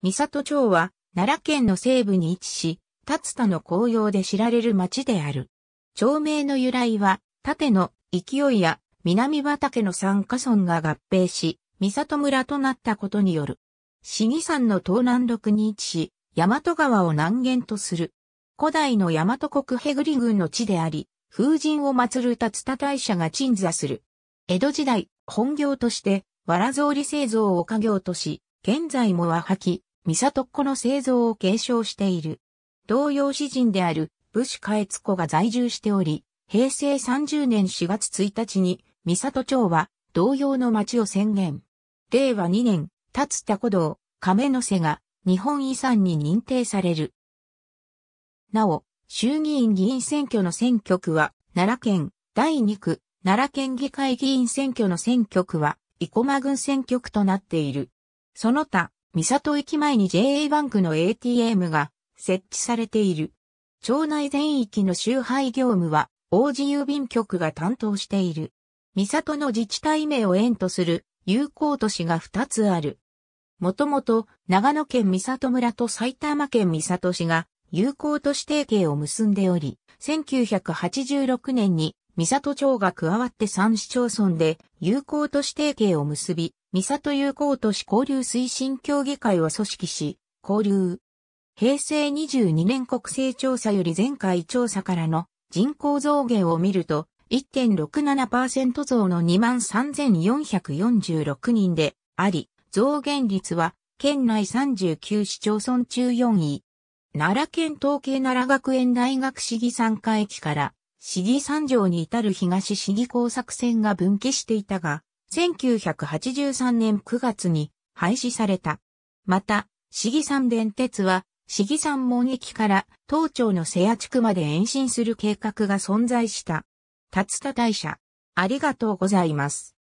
三里町は、奈良県の西部に位置し、竜田の紅葉で知られる町である。町名の由来は、縦の勢いや南畑の三カ村が合併し、三里村となったことによる。市議山の東南麓に位置し、大和川を南限とする。古代の大和国へぐり郡の地であり、風神を祀る竜田大社が鎮座する。江戸時代、本業として、藁草履製造を家業とし、現在も和吐き、ミサトッコの製造を継承している。同様詩人である武士加悦子が在住しており、平成30年4月1日に、三里町は同様の町を宣言。令和2年、立田古道、亀の瀬が日本遺産に認定される。なお、衆議院議員選挙の選挙区は、奈良県第2区、奈良県議会議員選挙の選挙区は、生駒郡選挙区となっている。その他、三里駅前に JA バンクの ATM が設置されている。町内全域の集配業務は、王子郵便局が担当している。三里の自治体名を縁とする有効都市が2つある。もともと、長野県三里村と埼玉県三里市が有効都市提携を結んでおり、1986年に三里町が加わって3市町村で有効都市提携を結び、三里友好都市交流推進協議会を組織し、交流。平成22年国勢調査より前回調査からの人口増減を見ると、1.67%増の23,446人であり、増減率は県内39市町村中4位。奈良県統計奈良学園大学市議参加駅から市議三条に至る東市議工作線が分岐していたが、1983年9月に廃止された。また、市議山電鉄は、市議山門駅から東町の瀬谷地区まで延伸する計画が存在した。竜田大社。ありがとうございます。